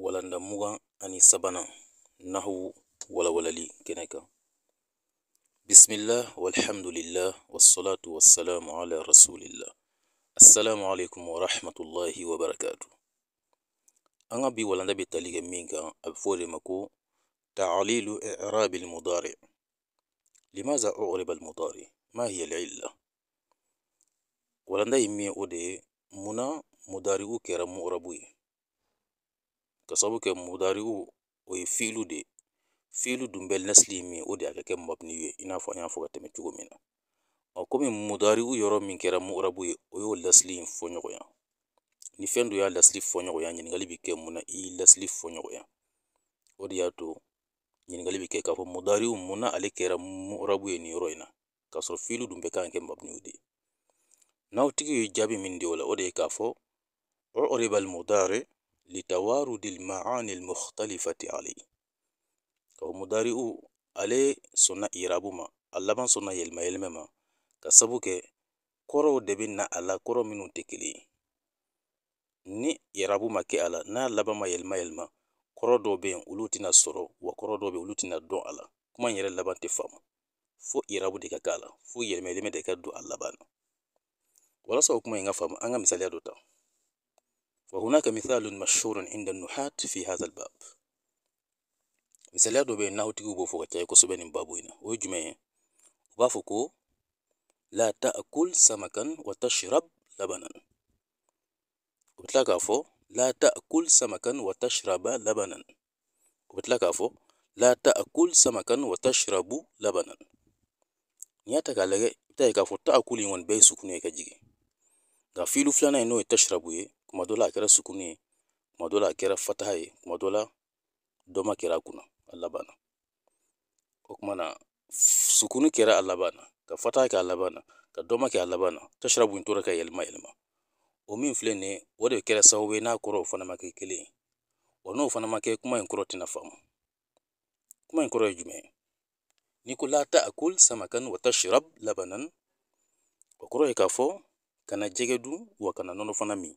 walanda mugan ani sabanan nahu walawalali kɛnɛ kan bismillah walhamdulillah wassalatu wassalamu ala rasulillah assalamu alaikum warahmatullahi wabarakatu an ka bi walanda bɛ tali kɛ min kan a bɛ fɔ o de ma ko تعليل إعراب المضارع لماذا أعرب المضارع ما هي العلة ولندي مي أودي منا مضارع كرا مغربي ka sabu kɛ mudariw o ye fiiliw de ye dun bɛ ye min o de y'a kɛ mabni ye i n'a fɔ an y'a fɔ ka tɛmɛ cogo min na ɔ komi mudariw yɔrɔ min kɛra murabu ye o y'o lasili in fɔ ya ni fɛn dɔ y'a lasili fɔ ɲɔgɔnya ɲininkali bi kɛ mun na i y'i lasili fɔ ya o de y'a to ɲininkali bi kɛ k'a fɔ mudariw mun na ale kɛra murabu ye nin yɔrɔ in na k'a sɔrɔ fiiliw dun bɛ kan kɛ mabiniw de ye n'aw tigi ye jaabi min di o la o de ye k'a fɔ ɔrɔbal mudari لتوارد المعاني المختلفة عليه ko mudari'u ale sɔnna irabu ma a laban sɔnna yɛlɛmayɛlɛmɛ ma ka sabu kɛ kɔrɔw de bɛ na a la kɔrɔ minnu tɛ kelen ni irabu ma kɛ a la n'a laban ma yɛlɛma yɛlɛma kɔrɔ dɔw bɛ yen olu tɛna sɔrɔ wa kɔrɔ dɔw bɛ yen olu tɛna dɔn a la kuma in yɛrɛ laban tɛ faamu fo irabu de ka k'a la fo yɛlɛmayɛlɛmɛ de ka don a laban na walasa o kuma in ka faamu an ka misaliya dɔ ta وهناك مثال مشهور عند النحاة في هذا الباب مثال يادو بينه تيكو بوفو كتاي كو سبين بابو هنا ويجمعي لا تأكل سمكا وتشرب لبنا وبتلاك عفو لا تأكل سمكا وتشرب لبنا وبتلاك عفو لا تأكل سمكا وتشرب لبنا نياتك على تأكل سمكا يوان بيسو كنية كجيجي غافيلو فلانا ينوي تشربو يه kuma dole a kɛra sukuni ye kuma dɔ la a kɛra fataha ye kuma dɔ la dɔ ma kɛra a kunna a laban na o kuma na sukuni kɛra a laban na ka fataha kɛ a laban na ka dɔ ma kɛ a laban na tasharabu in tora ka yɛlɛma yɛlɛma o min filɛ nin ye o de kɛra sababu ye n'a kɔrɔ o fana ma kɛ kelen ye wa n'o fana ma kɛ kuma in kɔrɔ tɛna faamu kuma in kɔrɔ ye jumɛn ye n'i ko laata ta'kul samakan wa tashrab labanan o kɔrɔ ye k'a fɔ kana jɛgɛ dun wa kana nɔnɔ fana min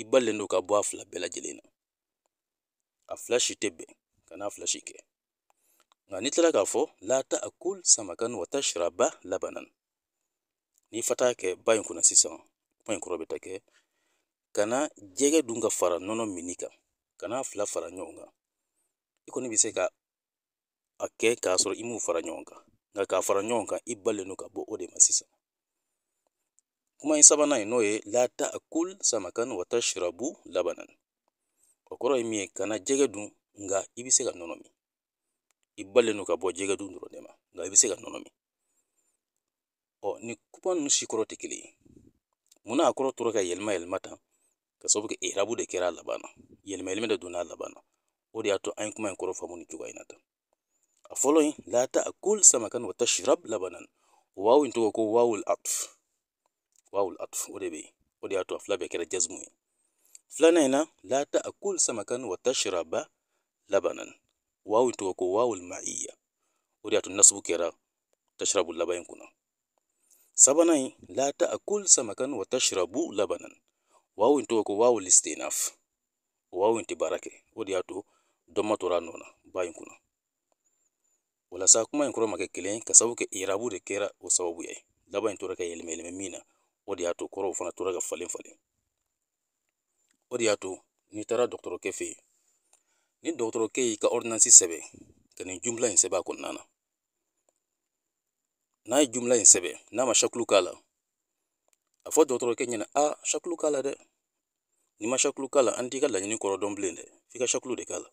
i balilen do ka bɔ a fila bɛɛ lajɛlen na a fila si tɛ bɛn ka n'a fila si kɛ nka n'i tilala k'a fɔ la akul samakan wa tashraba labanan n'i fata t'a kɛ ba in kunna sisan kuma in kɔrɔ bɛ ta kɛ kana jɛgɛ dun ka fara nɔnɔ minni kan kana fila fara ɲɔgɔn kan i kɔni bɛ se ka a kɛ k'a sɔrɔ i m'u fara ɲɔgɔn kan nka k'a fara ɲɔgɔn kan i balilen do ka bɔ o de ma sisan kuma in sabanan n'o ye la taakul samakan wa tashrabu labanan o kɔrɔ ye min ye kana jɛgɛ dun nka i bɛ se ka nɔnɔ min i balen ka bɔ jɛgɛ dun dɔrɔn de ma i bɛ se ka nɔnɔ min ɔ ni kuma ninnu si kɔrɔ tɛ kelen ye munna a kɔrɔ tora ka yɛlɛma yɛlɛma tan ka sababu kɛ irabu de kɛra a yɛlɛma yɛlɛma de donna a o de y'a to an ye kuma in kɔrɔ faamu nin cogoya in na tan a fɔlɔ in la taakul samakan wa tashrab labanan waawu in tɔgɔ ko waawul atf wawul atuf o de bɛ y'a to a fila bɛɛ kɛra jazmu ye filanan in na la samakan wa tashraba labanan wawu to ko wawul ma'iyya o atu y'a to nasbu kera tashrabu laban kuna kunna sabanan in la ta'kul samakan wa tashrabu labanan wawu to ko wawul istinaf wawu tɛ baara kɛ o de y'a to dɔnma tora a walasa kuma in kuro ma kɛ kelen ka sababu irabu de kera o sababu ye laban to tora ka yɛlɛmɛ yɛlɛmɛ min na O de y'a to kɔrɔw fana tora ka falen falen. O de y'a to n'i taara dɔgɔtɔrɔkɛ fɛ yen ni dɔgɔtɔrɔkɛ y'i ka sɛbɛn ka nin jumla in sɛbɛn a kɔnɔna na n'a ye jumla in sɛbɛn n'a ma shakulu k'a la a fɔ dɔgɔtɔrɔkɛ ɲɛna a shakulu k'a la dɛ n'i ma shakulu k'a la an t'i ka laɲini kɔrɔ dɔn bilen dɛ f'i ka shakulu de k'a la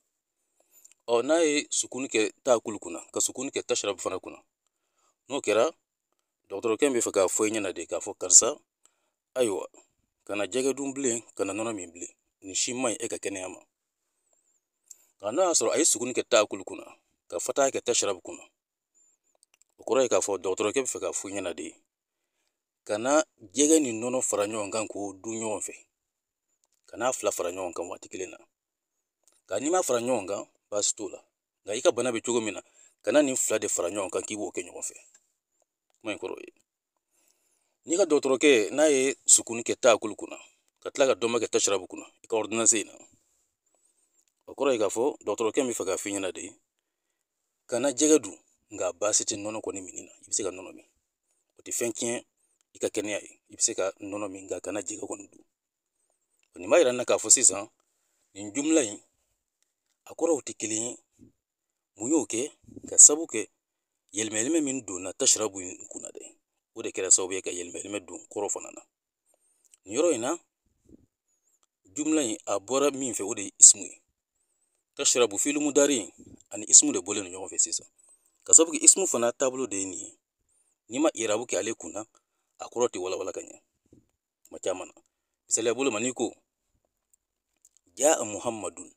ɔ n'a ye sukuni kɛ taakulu kunna ka sukuni kɛ tasirabu fana kunna n'o kɛra dɔgɔtɔrɔkɛ in bɛ fɛ k'a fɔ i ɲɛna de k'a fɔ karisa ayiwa kana jɛgɛ dun bilen kana nɔnɔ min bilen nin si man ɲi e ka kɛnɛya ma nka n'a y'a sɔrɔ a ye suguni kɛ taakulu kunna ka fataya kɛ tasharabu kunna o kɔrɔ ye k'a fɔ dɔgɔtɔrɔkɛ bɛ fɛ k'a fɔ i ɲɛna de kana jɛgɛ ni nɔnɔ fara ɲɔgɔn kan k'o dun ɲɔgɔn fɛ kana fila fara ɲɔgɔn kan waati kelen na nka n'i m'a fara ɲɔgɔn kan baasi t'o la nka i ka bana bɛ cogo min na kana nin fila de fara ɲɔgɔn kan k'i b'o kɛ ɲɔgɔn fɛ Kuma koro kɔrɔ ye n'i ka dɔgɔtɔrɔkɛ n'a ye sukuni kɛ taa kulu kunna ka tila ka dɔnba kɛ ta sirabu kunna i ka ordinansi in na o kɔrɔ ye k'a fɔ dɔgɔtɔrɔkɛ min fɛ k'a f'i ɲɛna de ka kana jɛgɛ dun nka baasi tɛ nɔnɔ kɔni minni na i bɛ se ka nɔnɔ min o tɛ fɛn tiɲɛ i ka kɛnɛya ye i bɛ se ka nɔnɔ min nka na jɛgɛ kɔni dun nin b'a yira n na k'a fɔ sisan nin jumla in a kɔrɔw tɛ kelen ye mun y'o kɛ ka sabu kɛ Yɛlimɛlimɛ min donna tasira bu in kunna dɛ o de kɛra sababu ye ka yɛlimɛlimɛ don kɔrɔ fana na nin yɔrɔ in na jumla in a bɔra min fɛ o de ye ismu ye tasira bu filimu ani ismu de bɔlen ɲɔgɔn fɛ sisan ka sabu kɛ ismu fana taabolo de ye nin ye n'i ma irabu kɛ ale kunna a kɔrɔ tɛ walawala ka ɲɛ kuma caman na misaliya bolo ma n'i ko jaa muhamadun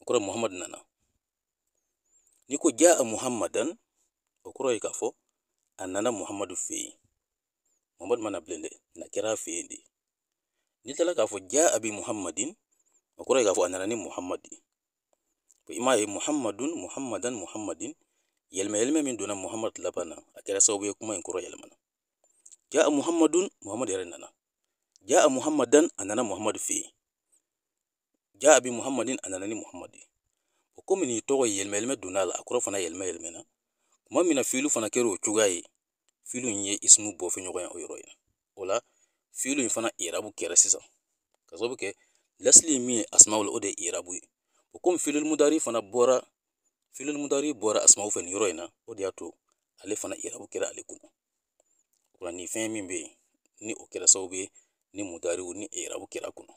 o kɔrɔ muhamadu nana n'i ko jaa muhamadan okoro yi kafo anana muhammadu a nana mana blende na kɛra a ndi nitala kafo ja abi muhammadin okoro yi kafo anana ni muhammadi ko ima yi muhammadun muhammadan muhammadin yelme yelme min donna muhammad labana na a kɛra kuma in kɔrɔ yɛlɛmana ja muhammadun muhammad yare nana ja muhammadan anana muhammadu muhamadu fɛ yen ja abi muhammadin a nana ni muhamadi o komi nin tɔgɔ yɛlɛmɛ yɛlɛmɛ donna la a kɔrɔ fana yɛlɛmɛ yɛlɛmɛna kuma min na filu fana kɛra o cogoya ye filiw in ye ismu bɔ fɔ ɲɔgɔn ye o yɔrɔ in o la filiw in fana irabu kɛra sisan ka sababu kɛ lasili ye min ye asuma o de ye irabu ye o komi filimudari fana bɔra filimudari bɔra asumaw fɛ nin yɔrɔ in na o de y'a to ale fana irabu kɛra ale kunna o la fɛn min bɛ yen ni o kɛra sababu ye ni mudariw ni irabu kɛra a kɔnɔ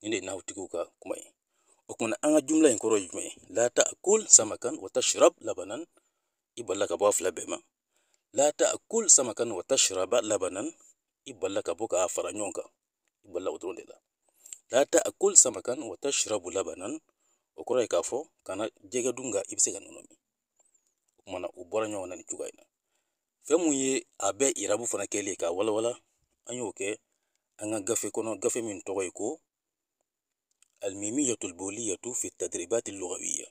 de ye ka kuma ye o kumana an ka jumla in kɔrɔ ye jumɛn ye lata akul samakan wa labanan يبقى لك أبوها لبما لا تأكل سمكا وتشرب لبنا يبقى لك أبوك أفرانيونكا يبقى لك أدرون لا لا تأكل سمكا وتشرب لبنا وكرا يكافو كان jega دونغا إبسيغا ga nonomi mana ubora nyo فمو يي ina إرابو فنا abe irabu ولا kele ka wala wala غفي ke anga gafe kono الميمية البولية في التدريبات اللغوية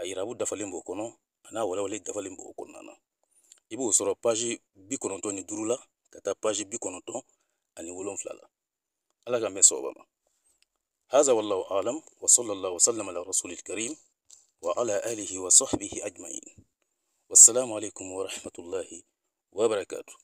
أي رابو دفلين بوكونو ana walawala e dafa le mbogo kɔnɔna na i b'o sɔrɔ paji bi kɔnɔntɔn ni duuru la ka taa paji bi kɔnɔntɔn ani wolonfila la ala ka mɛn sababa ma هذا والله أعلم وصلى الله وسلم على رسول الكريم وعلى آله وصحبه أجمعين والسلام عليكم ورحمة الله وبركاته